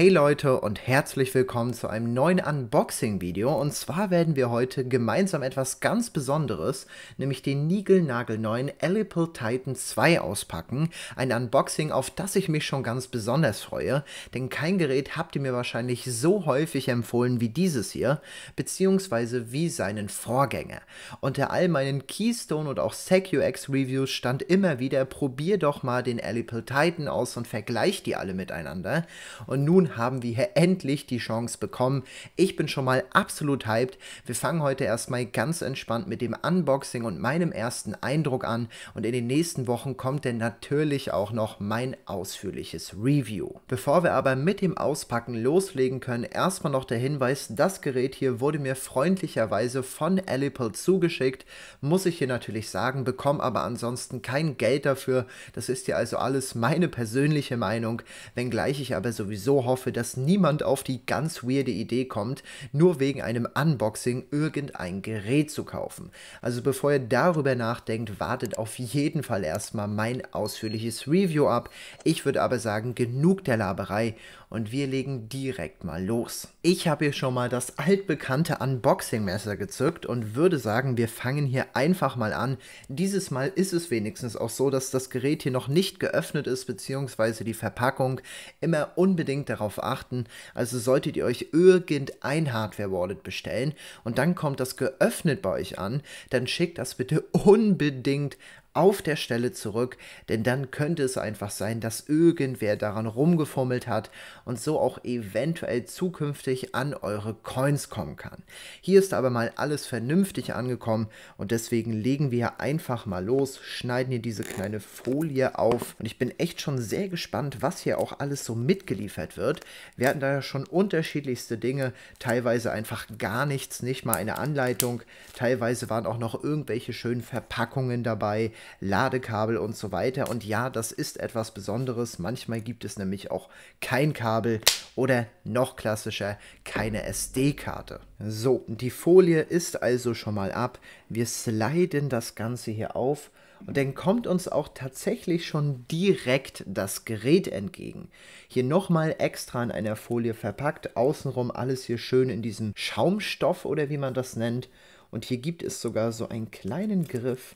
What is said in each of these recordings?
Hey Leute und herzlich willkommen zu einem neuen Unboxing-Video und zwar werden wir heute gemeinsam etwas ganz Besonderes, nämlich den niegelnagelneuen Alipol Titan 2 auspacken. Ein Unboxing, auf das ich mich schon ganz besonders freue, denn kein Gerät habt ihr mir wahrscheinlich so häufig empfohlen wie dieses hier, beziehungsweise wie seinen Vorgänger. Unter all meinen Keystone und auch SecUX-Reviews stand immer wieder, probier doch mal den Alipol Titan aus und vergleich die alle miteinander. Und nun haben wir hier endlich die Chance bekommen. Ich bin schon mal absolut hyped. Wir fangen heute erstmal ganz entspannt mit dem Unboxing und meinem ersten Eindruck an und in den nächsten Wochen kommt dann natürlich auch noch mein ausführliches Review. Bevor wir aber mit dem Auspacken loslegen können, erstmal noch der Hinweis, das Gerät hier wurde mir freundlicherweise von Alipol zugeschickt, muss ich hier natürlich sagen, bekomme aber ansonsten kein Geld dafür. Das ist ja also alles meine persönliche Meinung, wenngleich ich aber sowieso hoffe, hoffe, dass niemand auf die ganz weirde Idee kommt, nur wegen einem Unboxing irgendein Gerät zu kaufen. Also bevor ihr darüber nachdenkt, wartet auf jeden Fall erstmal mein ausführliches Review ab. Ich würde aber sagen, genug der Laberei und wir legen direkt mal los. Ich habe hier schon mal das altbekannte Unboxing-Messer gezückt und würde sagen, wir fangen hier einfach mal an. Dieses Mal ist es wenigstens auch so, dass das Gerät hier noch nicht geöffnet ist, beziehungsweise die Verpackung immer unbedingt darauf darauf achten. Also solltet ihr euch irgendein Hardware-Wallet bestellen und dann kommt das geöffnet bei euch an, dann schickt das bitte unbedingt auf der Stelle zurück, denn dann könnte es einfach sein, dass irgendwer daran rumgefummelt hat und so auch eventuell zukünftig an eure Coins kommen kann. Hier ist aber mal alles vernünftig angekommen und deswegen legen wir einfach mal los, schneiden hier diese kleine Folie auf und ich bin echt schon sehr gespannt, was hier auch alles so mitgeliefert wird. Wir hatten da ja schon unterschiedlichste Dinge, teilweise einfach gar nichts, nicht mal eine Anleitung, teilweise waren auch noch irgendwelche schönen Verpackungen dabei, Ladekabel und so weiter. Und ja, das ist etwas Besonderes. Manchmal gibt es nämlich auch kein Kabel oder noch klassischer, keine SD-Karte. So, die Folie ist also schon mal ab. Wir sliden das Ganze hier auf und dann kommt uns auch tatsächlich schon direkt das Gerät entgegen. Hier nochmal extra in einer Folie verpackt, außenrum alles hier schön in diesem Schaumstoff oder wie man das nennt. Und hier gibt es sogar so einen kleinen Griff,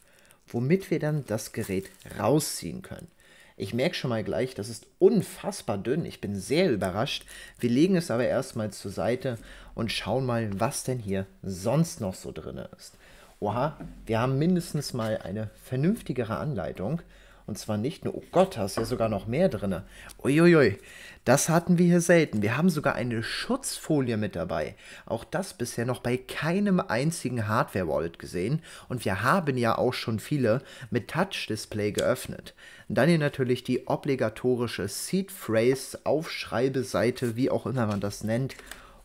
womit wir dann das Gerät rausziehen können. Ich merke schon mal gleich, das ist unfassbar dünn. Ich bin sehr überrascht. Wir legen es aber erstmal zur Seite und schauen mal, was denn hier sonst noch so drin ist. Oha, wir haben mindestens mal eine vernünftigere Anleitung. Und zwar nicht nur, oh Gott, da ist ja sogar noch mehr drin. Uiuiui, das hatten wir hier selten. Wir haben sogar eine Schutzfolie mit dabei. Auch das bisher noch bei keinem einzigen Hardware-Wallet gesehen. Und wir haben ja auch schon viele mit Touch-Display geöffnet. dann hier natürlich die obligatorische Seed-Phrase, Aufschreibeseite, wie auch immer man das nennt.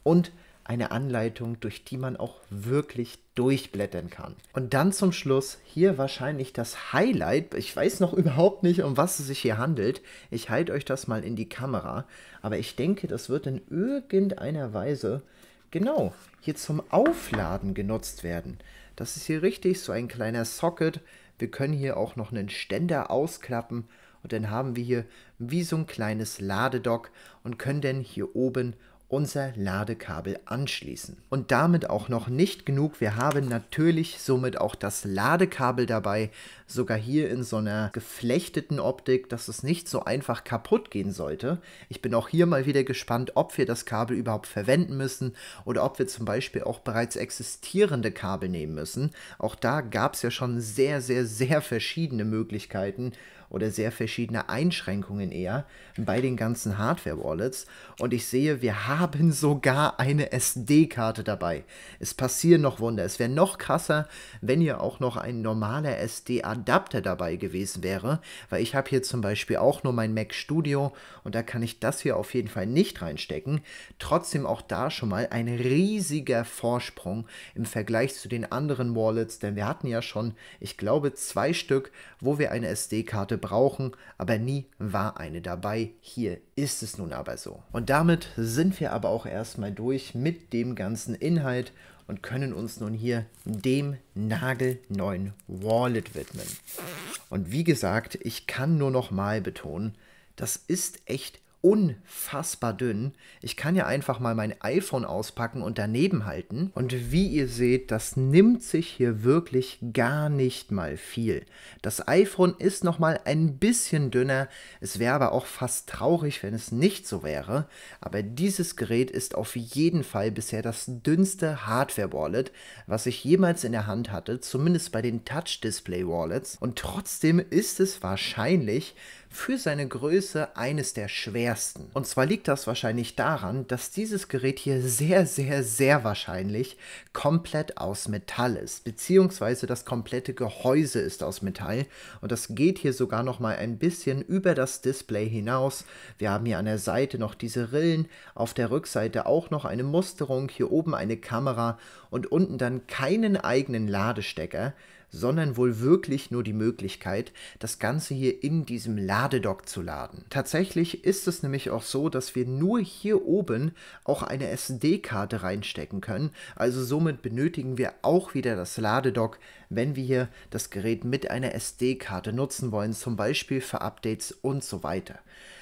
Und eine Anleitung, durch die man auch wirklich durchblättern kann. Und dann zum Schluss hier wahrscheinlich das Highlight. Ich weiß noch überhaupt nicht, um was es sich hier handelt. Ich halte euch das mal in die Kamera. Aber ich denke, das wird in irgendeiner Weise genau hier zum Aufladen genutzt werden. Das ist hier richtig so ein kleiner Socket. Wir können hier auch noch einen Ständer ausklappen und dann haben wir hier wie so ein kleines Ladedock und können dann hier oben unser Ladekabel anschließen. Und damit auch noch nicht genug. Wir haben natürlich somit auch das Ladekabel dabei, sogar hier in so einer geflechteten Optik, dass es nicht so einfach kaputt gehen sollte. Ich bin auch hier mal wieder gespannt, ob wir das Kabel überhaupt verwenden müssen oder ob wir zum Beispiel auch bereits existierende Kabel nehmen müssen. Auch da gab es ja schon sehr, sehr, sehr verschiedene Möglichkeiten oder sehr verschiedene Einschränkungen eher bei den ganzen Hardware-Wallets. Und ich sehe, wir haben sogar eine SD-Karte dabei. Es passieren noch Wunder. Es wäre noch krasser, wenn ihr auch noch ein normaler SD-Adapter dabei gewesen wäre, weil ich habe hier zum Beispiel auch nur mein Mac Studio und da kann ich das hier auf jeden Fall nicht reinstecken. Trotzdem auch da schon mal ein riesiger Vorsprung im Vergleich zu den anderen Wallets, denn wir hatten ja schon, ich glaube, zwei Stück, wo wir eine SD-Karte brauchen, aber nie war eine dabei. Hier ist es nun aber so. Und damit sind wir aber auch erstmal durch mit dem ganzen Inhalt und können uns nun hier dem nagelneuen Wallet widmen. Und wie gesagt, ich kann nur noch mal betonen, das ist echt unfassbar dünn. Ich kann ja einfach mal mein iPhone auspacken und daneben halten. Und wie ihr seht, das nimmt sich hier wirklich gar nicht mal viel. Das iPhone ist noch mal ein bisschen dünner. Es wäre aber auch fast traurig, wenn es nicht so wäre. Aber dieses Gerät ist auf jeden Fall bisher das dünnste Hardware-Wallet, was ich jemals in der Hand hatte, zumindest bei den Touch-Display-Wallets. Und trotzdem ist es wahrscheinlich für seine Größe eines der schwersten. Und zwar liegt das wahrscheinlich daran, dass dieses Gerät hier sehr, sehr, sehr wahrscheinlich komplett aus Metall ist, beziehungsweise das komplette Gehäuse ist aus Metall und das geht hier sogar noch mal ein bisschen über das Display hinaus. Wir haben hier an der Seite noch diese Rillen, auf der Rückseite auch noch eine Musterung, hier oben eine Kamera und unten dann keinen eigenen Ladestecker, sondern wohl wirklich nur die Möglichkeit, das Ganze hier in diesem Ladedock zu laden. Tatsächlich ist es nämlich auch so, dass wir nur hier oben auch eine SD-Karte reinstecken können, also somit benötigen wir auch wieder das Ladedock, wenn wir hier das Gerät mit einer SD-Karte nutzen wollen, zum Beispiel für Updates und so weiter.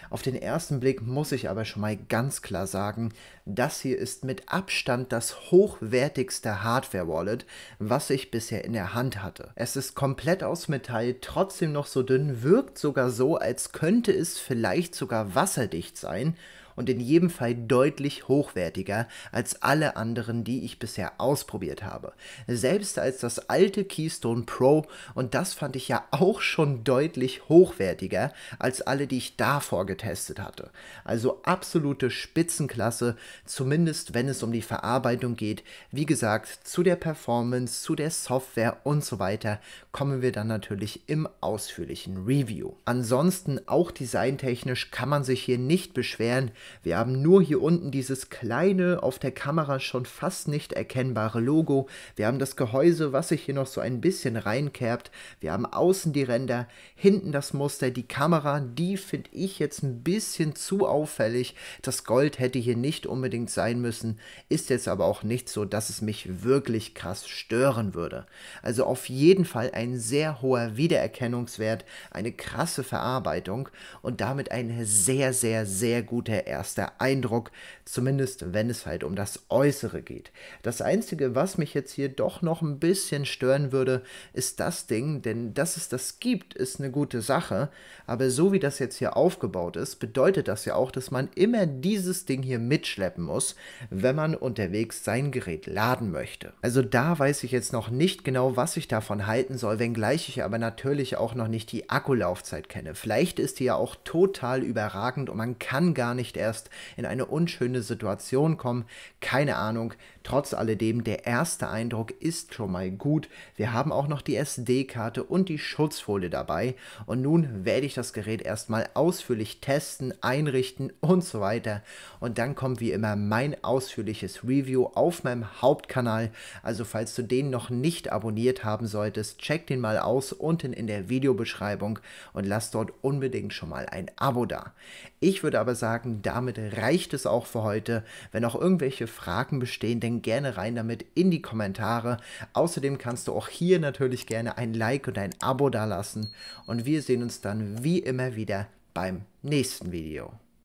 Auf den ersten Blick muss ich aber schon mal ganz klar sagen, das hier ist mit Abstand das hochwertigste Hardware-Wallet, was ich bisher in der Hand hatte. Es ist komplett aus Metall, trotzdem noch so dünn, wirkt sogar so, als könnte es vielleicht sogar wasserdicht sein und in jedem Fall deutlich hochwertiger als alle anderen, die ich bisher ausprobiert habe. Selbst als das alte Keystone Pro und das fand ich ja auch schon deutlich hochwertiger als alle, die ich davor getestet hatte. Also absolute Spitzenklasse, zumindest wenn es um die Verarbeitung geht. Wie gesagt, zu der Performance, zu der Software und so weiter kommen wir dann natürlich im ausführlichen Review. Ansonsten auch designtechnisch kann man sich hier nicht beschweren. Wir haben nur hier unten dieses kleine, auf der Kamera schon fast nicht erkennbare Logo. Wir haben das Gehäuse, was sich hier noch so ein bisschen reinkerbt. Wir haben außen die Ränder, hinten das Muster, die Kamera, die finde ich jetzt ein bisschen zu auffällig. Das Gold hätte hier nicht unbedingt sein müssen, ist jetzt aber auch nicht so, dass es mich wirklich krass stören würde. Also auf jeden Fall ein sehr hoher Wiedererkennungswert, eine krasse Verarbeitung und damit ein sehr, sehr, sehr guter erster Eindruck, zumindest wenn es halt um das Äußere geht. Das Einzige, was mich jetzt hier doch noch ein bisschen stören würde, ist das Ding, denn dass es das gibt, ist eine gute Sache, aber so wie das jetzt hier aufgebaut ist, bedeutet das ja auch, dass man immer dieses Ding hier mitschleppen muss, wenn man unterwegs sein Gerät laden möchte. Also da weiß ich jetzt noch nicht genau, was ich davon halten soll, wenngleich ich aber natürlich auch noch nicht die Akkulaufzeit kenne. Vielleicht ist die ja auch total überragend und man kann gar nicht erst erst in eine unschöne Situation kommen. Keine Ahnung. Trotz alledem, der erste Eindruck ist schon mal gut. Wir haben auch noch die SD-Karte und die Schutzfolie dabei. Und nun werde ich das Gerät erstmal ausführlich testen, einrichten und so weiter. Und dann kommt wie immer mein ausführliches Review auf meinem Hauptkanal. Also falls du den noch nicht abonniert haben solltest, check den mal aus unten in der Videobeschreibung und lass dort unbedingt schon mal ein Abo da. Ich würde aber sagen, da damit reicht es auch für heute. Wenn auch irgendwelche Fragen bestehen, dann gerne rein damit in die Kommentare. Außerdem kannst du auch hier natürlich gerne ein Like und ein Abo dalassen. Und wir sehen uns dann wie immer wieder beim nächsten Video.